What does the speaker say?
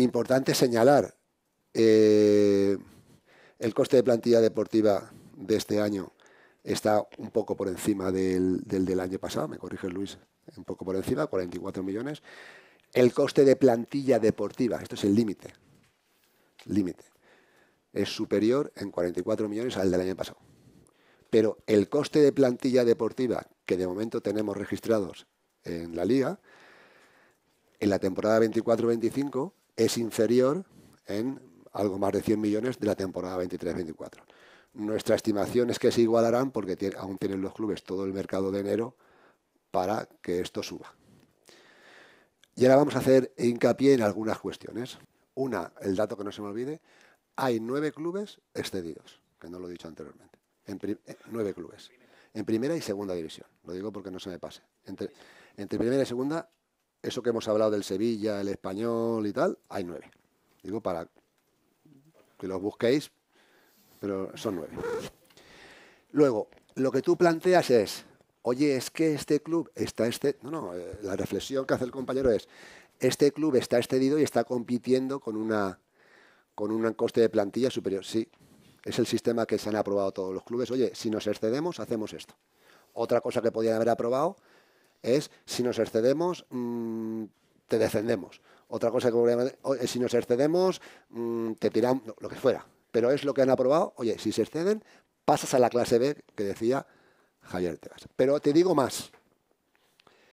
Importante señalar eh, el coste de plantilla deportiva de este año está un poco por encima del, del, año pasado, me corrige Luis, un poco por encima, 44 millones. El coste de plantilla deportiva, esto es el límite, límite, es superior en 44 millones al del año pasado. Pero el coste de plantilla deportiva que de momento tenemos registrados en la liga, en la temporada 24-25 es inferior en algo más de 100 millones de la temporada 23-24. Nuestra estimación es que se igualarán porque aún tienen los clubes todo el mercado de enero para que esto suba. Y ahora vamos a hacer hincapié en algunas cuestiones. Una, el dato que no se me olvide, hay nueve clubes excedidos, que no lo he dicho anteriormente. En eh, nueve clubes. En primera y segunda división. Lo digo porque no se me pase. Entre, entre primera y segunda eso que hemos hablado del Sevilla, el español y tal, hay nueve. Digo, para que los busquéis, pero son nueve. Luego, lo que tú planteas es, oye, es que este club está este... No, no, eh, la reflexión que hace el compañero es, este club está excedido y está compitiendo con una con un coste de plantilla superior. Sí, es el sistema que se han aprobado todos los clubes. Oye, si nos excedemos, hacemos esto. Otra cosa que podían haber aprobado es si nos excedemos, mm, te defendemos. Otra cosa que si nos excedemos, mm, te tiramos, lo que fuera. Pero es lo que han aprobado. Oye, si se exceden, pasas a la clase B que decía Javier Pero te digo más.